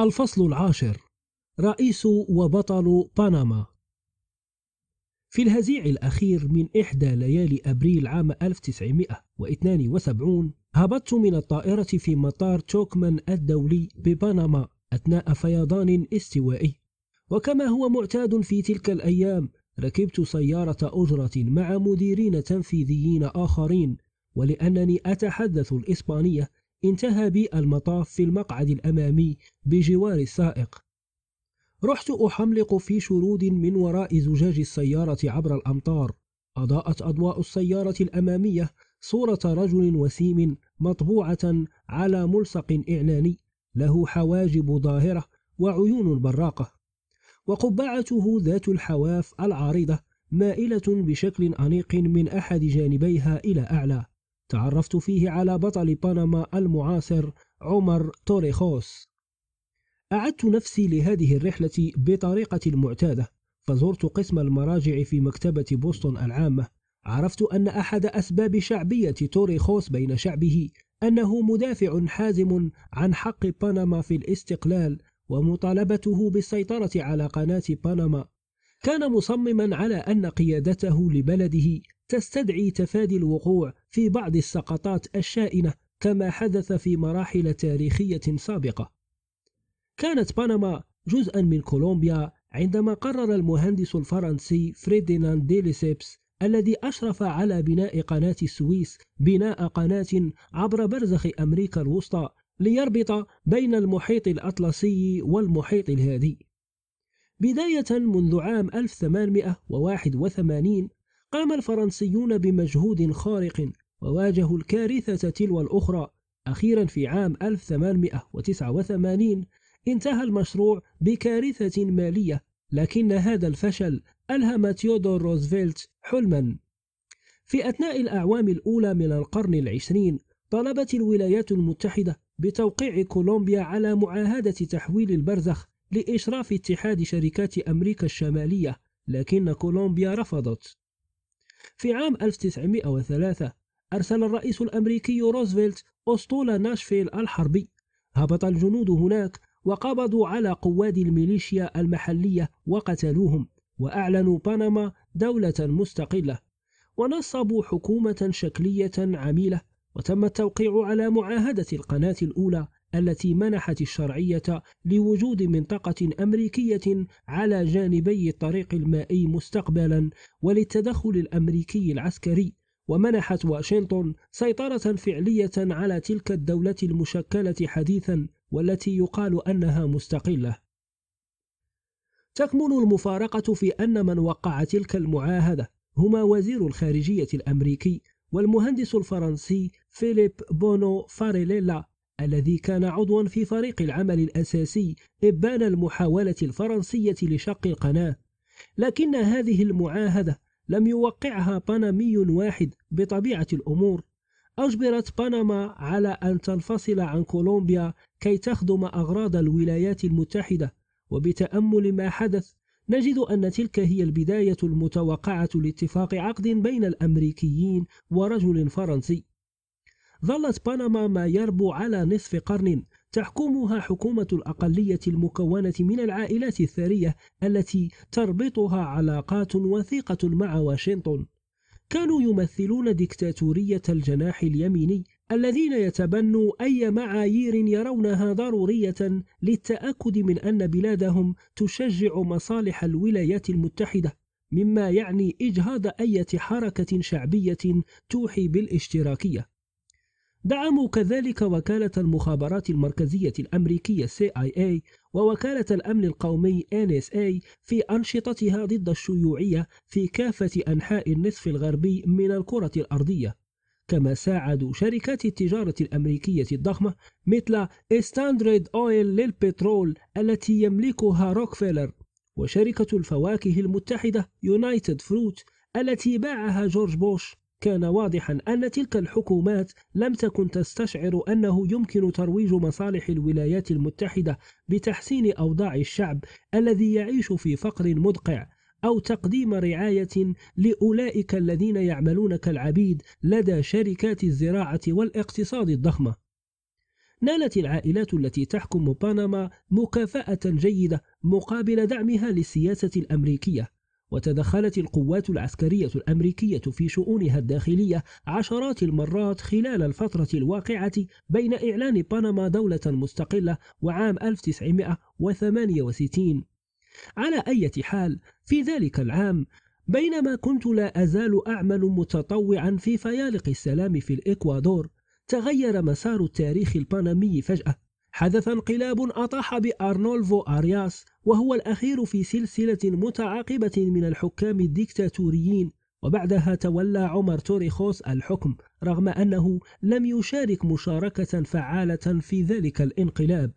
الفصل العاشر رئيس وبطل بنما في الهزيع الأخير من إحدى ليالي أبريل عام 1972 هبطت من الطائرة في مطار توكمان الدولي ببنما أثناء فيضان استوائي وكما هو معتاد في تلك الأيام ركبت سيارة أجرة مع مديرين تنفيذيين آخرين ولأنني أتحدث الإسبانية انتهى بي المطاف في المقعد الأمامي بجوار السائق رحت أحملق في شرود من وراء زجاج السيارة عبر الأمطار أضاءت أضواء السيارة الأمامية صورة رجل وسيم مطبوعة على ملصق إعلاني له حواجب ظاهرة وعيون براقة وقبعته ذات الحواف العارضة مائلة بشكل أنيق من أحد جانبيها إلى أعلى تعرفت فيه على بطل بنما المعاصر عمر توريخوس أعدت نفسي لهذه الرحلة بطريقة المعتادة فزرت قسم المراجع في مكتبة بوسطن العامة عرفت أن أحد أسباب شعبية توريخوس بين شعبه أنه مدافع حازم عن حق بنما في الاستقلال ومطالبته بالسيطرة على قناة بنما كان مصمما على أن قيادته لبلده تستدعي تفادي الوقوع في بعض السقطات الشائنة كما حدث في مراحل تاريخية سابقة. كانت بنما جزءا من كولومبيا عندما قرر المهندس الفرنسي فريديناند ديليسيبس الذي أشرف على بناء قناة السويس بناء قناة عبر برزخ أمريكا الوسطى ليربط بين المحيط الأطلسي والمحيط الهادي. بداية منذ عام 1881 قام الفرنسيون بمجهود خارق وواجهوا الكارثة تلو الأخرى أخيرا في عام 1889 انتهى المشروع بكارثة مالية لكن هذا الفشل ألهم تيودور روزفلت حلما في أثناء الأعوام الأولى من القرن العشرين طلبت الولايات المتحدة بتوقيع كولومبيا على معاهدة تحويل البرزخ لإشراف اتحاد شركات أمريكا الشمالية لكن كولومبيا رفضت في عام 1903 أرسل الرئيس الأمريكي روزفلت أسطول ناشفيل الحربي هبط الجنود هناك وقبضوا على قواد الميليشيا المحلية وقتلوهم وأعلنوا بنما دولة مستقلة ونصبوا حكومة شكلية عميلة وتم التوقيع على معاهدة القناة الأولى التي منحت الشرعية لوجود منطقة أمريكية على جانبي الطريق المائي مستقبلا وللتدخل الأمريكي العسكري ومنحت واشنطن سيطرة فعلية على تلك الدولة المشكلة حديثا والتي يقال أنها مستقلة تكمن المفارقة في أن من وقع تلك المعاهدة هما وزير الخارجية الأمريكي والمهندس الفرنسي فيليب بونو فاريليلا الذي كان عضوا في فريق العمل الأساسي إبان المحاولة الفرنسية لشق القناة لكن هذه المعاهدة لم يوقعها بنمي واحد بطبيعة الأمور أجبرت بنما على أن تنفصل عن كولومبيا كي تخدم أغراض الولايات المتحدة وبتأمل ما حدث نجد أن تلك هي البداية المتوقعة لاتفاق عقد بين الأمريكيين ورجل فرنسي ظلت بنما ما يربو على نصف قرن تحكمها حكومة الأقلية المكونة من العائلات الثرية التي تربطها علاقات وثيقة مع واشنطن كانوا يمثلون ديكتاتورية الجناح اليميني الذين يتبنوا أي معايير يرونها ضرورية للتأكد من أن بلادهم تشجع مصالح الولايات المتحدة مما يعني إجهاض أي حركة شعبية توحي بالاشتراكية دعموا كذلك وكالة المخابرات المركزية الأمريكية CIA ووكالة الأمن القومي NSA في أنشطتها ضد الشيوعية في كافة أنحاء النصف الغربي من الكرة الأرضية كما ساعدوا شركات التجارة الأمريكية الضخمة مثل ستاندريد أويل للبترول التي يملكها روكفيلر وشركة الفواكه المتحدة يونايتد فروت التي باعها جورج بوش كان واضحا أن تلك الحكومات لم تكن تستشعر أنه يمكن ترويج مصالح الولايات المتحدة بتحسين أوضاع الشعب الذي يعيش في فقر مدقع أو تقديم رعاية لأولئك الذين يعملون كالعبيد لدى شركات الزراعة والاقتصاد الضخمة نالت العائلات التي تحكم بنما مكافأة جيدة مقابل دعمها للسياسة الأمريكية وتدخلت القوات العسكرية الأمريكية في شؤونها الداخلية عشرات المرات خلال الفترة الواقعة بين إعلان بنما دولة مستقلة وعام 1968 على أي حال في ذلك العام بينما كنت لا أزال أعمل متطوعا في فيالق السلام في الإكوادور تغير مسار التاريخ البنمي فجأة حدث انقلاب أطاح بأرنولفو أرياس وهو الأخير في سلسلة متعاقبة من الحكام الديكتاتوريين وبعدها تولى عمر توريخوس الحكم رغم أنه لم يشارك مشاركة فعالة في ذلك الانقلاب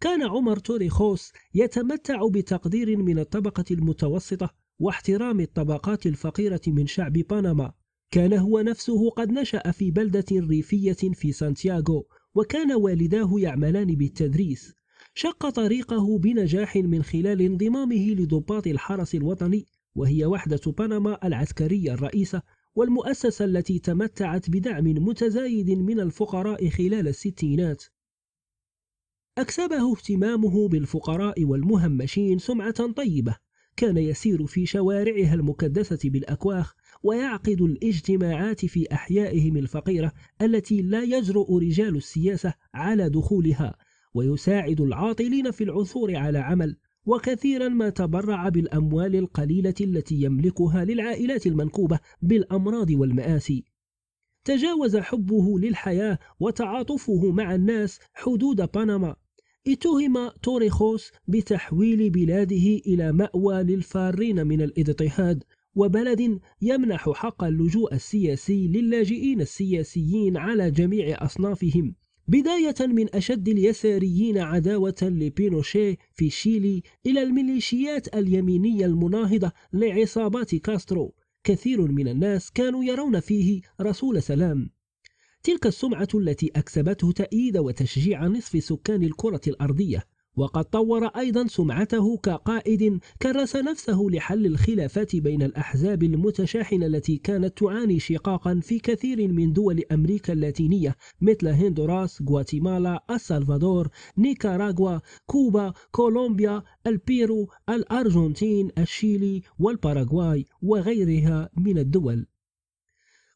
كان عمر توريخوس يتمتع بتقدير من الطبقة المتوسطة واحترام الطبقات الفقيرة من شعب بنما كان هو نفسه قد نشأ في بلدة ريفية في سانتياغو وكان والداه يعملان بالتدريس شق طريقه بنجاح من خلال انضمامه لضباط الحرس الوطني وهي وحدة بنما العسكرية الرئيسة والمؤسسة التي تمتعت بدعم متزايد من الفقراء خلال الستينات أكسبه اهتمامه بالفقراء والمهمشين سمعة طيبة كان يسير في شوارعها المكدسة بالأكواخ ويعقد الاجتماعات في أحيائهم الفقيرة التي لا يجرؤ رجال السياسة على دخولها ويساعد العاطلين في العثور على عمل وكثيرا ما تبرع بالأموال القليلة التي يملكها للعائلات المنكوبة بالأمراض والمآسي تجاوز حبه للحياة وتعاطفه مع الناس حدود بنما اتهم توريخوس بتحويل بلاده إلى مأوى للفارين من الاضطهاد وبلد يمنح حق اللجوء السياسي للاجئين السياسيين على جميع أصنافهم بداية من أشد اليساريين عداوة لبينوشي في شيلي إلى الميليشيات اليمينية المناهضة لعصابات كاسترو كثير من الناس كانوا يرون فيه رسول سلام تلك السمعة التي أكسبته تأييد وتشجيع نصف سكان الكرة الأرضية وقد طور أيضا سمعته كقائد كرس نفسه لحل الخلافات بين الأحزاب المتشاحنة التي كانت تعاني شقاقا في كثير من دول أمريكا اللاتينية مثل هندوراس، غواتيمالا، السلفادور، نيكاراغوا، كوبا، كولومبيا، البيرو، الأرجنتين، الشيلي والباراغواي وغيرها من الدول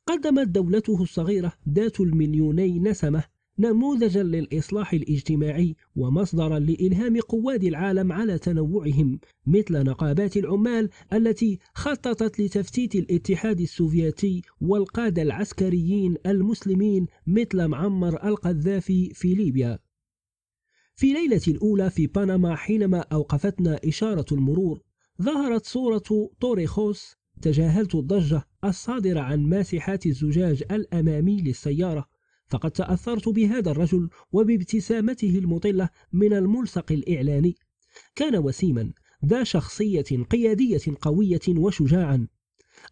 قدمت دولته الصغيرة ذات المليوني نسمة نموذجا للإصلاح الاجتماعي ومصدرا لإلهام قواد العالم على تنوعهم مثل نقابات العمال التي خططت لتفتيت الاتحاد السوفيتي والقادة العسكريين المسلمين مثل معمر القذافي في ليبيا في ليلة الأولى في بنما حينما أوقفتنا إشارة المرور ظهرت صورة طوريخوس تجاهلت الضجة الصادرة عن ماسحات الزجاج الأمامي للسيارة فقد تأثرت بهذا الرجل وبابتسامته المطلة من الملصق الإعلاني كان وسيما ذا شخصية قيادية قوية وشجاعا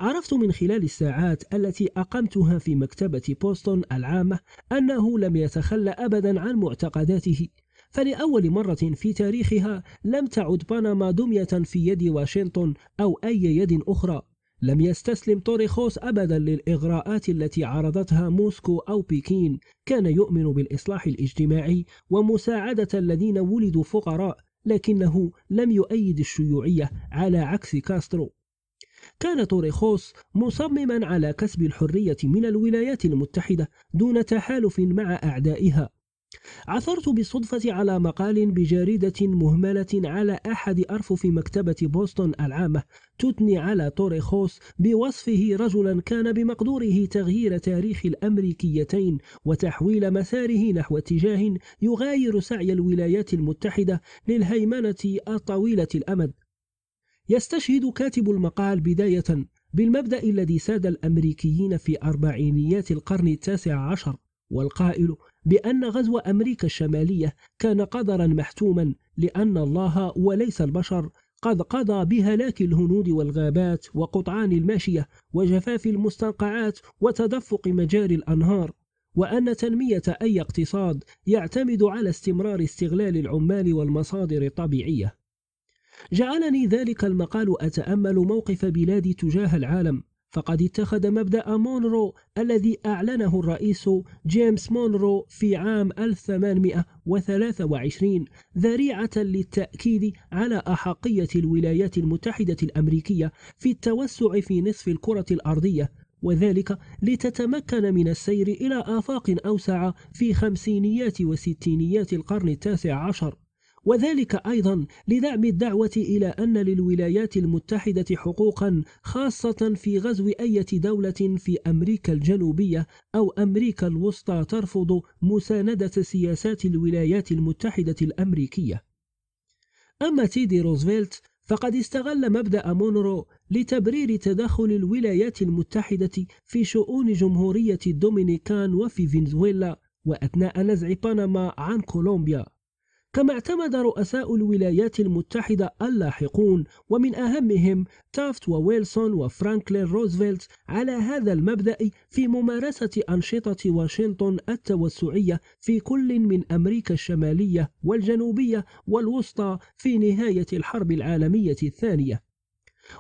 عرفت من خلال الساعات التي أقمتها في مكتبة بوستون العامة أنه لم يتخلى أبدا عن معتقداته فلأول مرة في تاريخها لم تعد بنما دمية في يد واشنطن أو أي يد أخرى لم يستسلم طوريخوس أبدا للإغراءات التي عرضتها موسكو أو بكين كان يؤمن بالإصلاح الاجتماعي ومساعدة الذين ولدوا فقراء لكنه لم يؤيد الشيوعية على عكس كاسترو كان طوريخوس مصمما على كسب الحرية من الولايات المتحدة دون تحالف مع أعدائها عثرت بالصدفة على مقال بجريدة مهملة على أحد أرفف مكتبة بوسطن العامة تثني على توريخوس بوصفه رجلا كان بمقدوره تغيير تاريخ الأمريكيتين وتحويل مساره نحو اتجاه يغاير سعي الولايات المتحدة للهيمنة الطويلة الأمد يستشهد كاتب المقال بداية بالمبدأ الذي ساد الأمريكيين في أربعينيات القرن التاسع عشر والقائل بأن غزو أمريكا الشمالية كان قدرا محتوما لأن الله وليس البشر قد قضى بهلاك الهنود والغابات وقطعان الماشية وجفاف المستنقعات وتدفق مجاري الأنهار وأن تنمية أي اقتصاد يعتمد على استمرار استغلال العمال والمصادر الطبيعية جعلني ذلك المقال أتأمل موقف بلادي تجاه العالم فقد اتخذ مبدأ مونرو الذي أعلنه الرئيس جيمس مونرو في عام 1823 ذريعة للتأكيد على أحقية الولايات المتحدة الأمريكية في التوسع في نصف الكرة الأرضية وذلك لتتمكن من السير إلى آفاق أوسع في خمسينيات وستينيات القرن التاسع عشر وذلك أيضا لدعم الدعوة إلى أن للولايات المتحدة حقوقا خاصة في غزو أية دولة في أمريكا الجنوبية أو أمريكا الوسطى ترفض مساندة سياسات الولايات المتحدة الأمريكية أما تيدي روزفلت فقد استغل مبدأ مونرو لتبرير تدخل الولايات المتحدة في شؤون جمهورية الدومينيكان وفي فنزويلا وأثناء نزع بنما عن كولومبيا كما اعتمد رؤساء الولايات المتحدة اللاحقون ومن أهمهم تافت وويلسون وفرانكلين روزفلت على هذا المبدأ في ممارسة أنشطة واشنطن التوسعية في كل من أمريكا الشمالية والجنوبية والوسطى في نهاية الحرب العالمية الثانية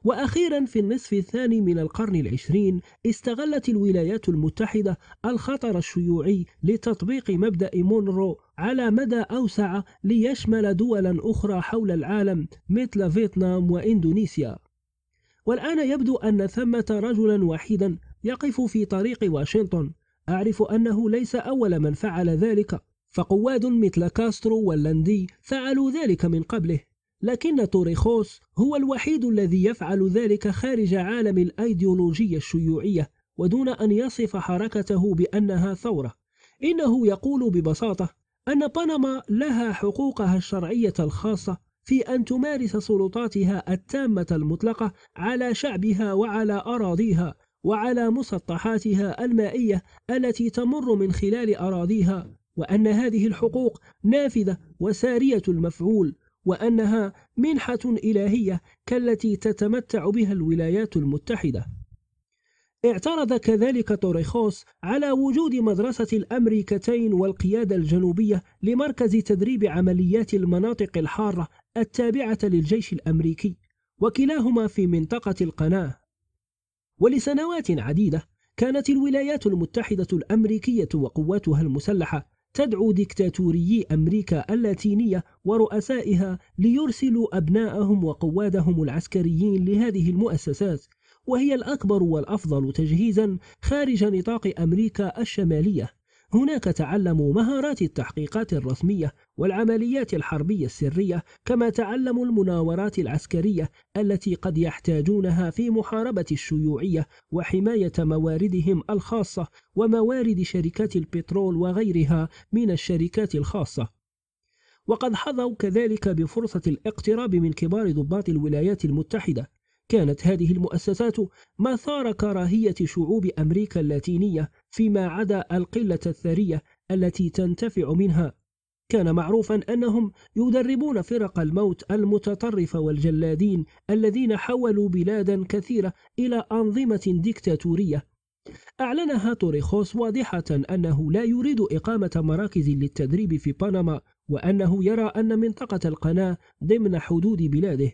وأخيرا في النصف الثاني من القرن العشرين استغلت الولايات المتحدة الخطر الشيوعي لتطبيق مبدأ مونرو على مدى أوسع ليشمل دولا أخرى حول العالم مثل فيتنام وإندونيسيا والآن يبدو أن ثمة رجلا وحيدا يقف في طريق واشنطن أعرف أنه ليس أول من فعل ذلك فقواد مثل كاسترو واللندي فعلوا ذلك من قبله لكن توريخوس هو الوحيد الذي يفعل ذلك خارج عالم الأيديولوجية الشيوعية ودون أن يصف حركته بأنها ثورة إنه يقول ببساطة أن بنما لها حقوقها الشرعية الخاصة في أن تمارس سلطاتها التامة المطلقة على شعبها وعلى أراضيها وعلى مسطحاتها المائية التي تمر من خلال أراضيها وأن هذه الحقوق نافذة وسارية المفعول وأنها منحة إلهية كالتي تتمتع بها الولايات المتحدة اعترض كذلك توريخوس على وجود مدرسة الأمريكتين والقيادة الجنوبية لمركز تدريب عمليات المناطق الحارة التابعة للجيش الأمريكي وكلاهما في منطقة القناة ولسنوات عديدة كانت الولايات المتحدة الأمريكية وقواتها المسلحة تدعو ديكتاتوريي أمريكا اللاتينية ورؤسائها ليرسلوا أبناءهم وقوادهم العسكريين لهذه المؤسسات وهي الأكبر والأفضل تجهيزا خارج نطاق أمريكا الشمالية هناك تعلموا مهارات التحقيقات الرسمية والعمليات الحربية السرية كما تعلموا المناورات العسكرية التي قد يحتاجونها في محاربة الشيوعية وحماية مواردهم الخاصة وموارد شركات البترول وغيرها من الشركات الخاصة وقد حظوا كذلك بفرصة الاقتراب من كبار ضباط الولايات المتحدة كانت هذه المؤسسات مثار كراهية شعوب أمريكا اللاتينية فيما عدا القلة الثرية التي تنتفع منها كان معروفا أنهم يدربون فرق الموت المتطرفة والجلادين الذين حولوا بلادا كثيرة إلى أنظمة ديكتاتورية أعلنها توريخوس واضحة أنه لا يريد إقامة مراكز للتدريب في بنما وأنه يرى أن منطقة القناة ضمن حدود بلاده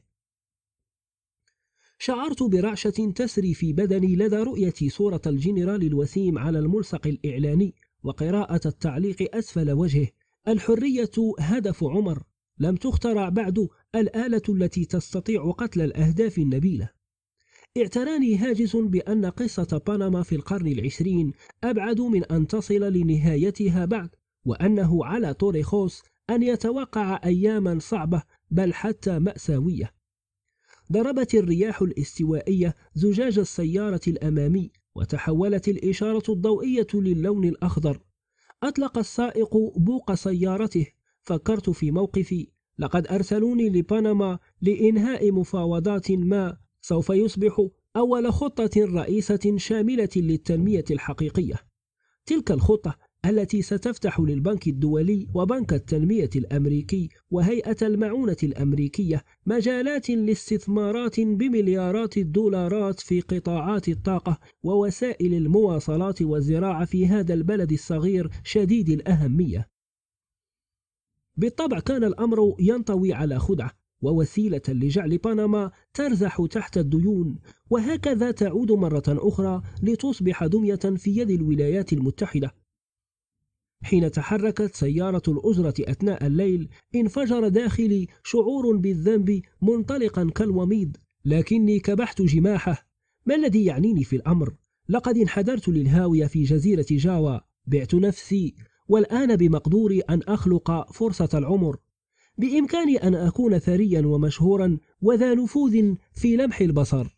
شعرت برعشة تسري في بدني لدى رؤية صورة الجنرال الوسيم على الملصق الإعلاني وقراءة التعليق أسفل وجهه الحرية هدف عمر لم تخترع بعد الآلة التي تستطيع قتل الأهداف النبيلة اعتراني هاجس بأن قصة بنما في القرن العشرين أبعد من أن تصل لنهايتها بعد وأنه على طوريخوس أن يتوقع أياما صعبة بل حتى مأساوية ضربت الرياح الاستوائية زجاج السيارة الأمامي وتحولت الإشارة الضوئية للون الأخضر أطلق السائق بوق سيارته فكرت في موقفي لقد أرسلوني لبنما لإنهاء مفاوضات ما سوف يصبح أول خطة رئيسة شاملة للتنمية الحقيقية تلك الخطة التي ستفتح للبنك الدولي وبنك التنمية الأمريكي وهيئة المعونة الأمريكية مجالات لاستثمارات بمليارات الدولارات في قطاعات الطاقة ووسائل المواصلات والزراعة في هذا البلد الصغير شديد الأهمية. بالطبع كان الأمر ينطوي على خدعة ووسيلة لجعل بنما ترزح تحت الديون وهكذا تعود مرة أخرى لتصبح دمية في يد الولايات المتحدة حين تحركت سيارة الأجرة أثناء الليل انفجر داخلي شعور بالذنب منطلقا كالوميض لكني كبحت جماحه ما الذي يعنيني في الأمر؟ لقد انحدرت للهاوية في جزيرة جاوا بعت نفسي والآن بمقدوري أن أخلق فرصة العمر بإمكاني أن أكون ثريا ومشهورا وذا نفوذ في لمح البصر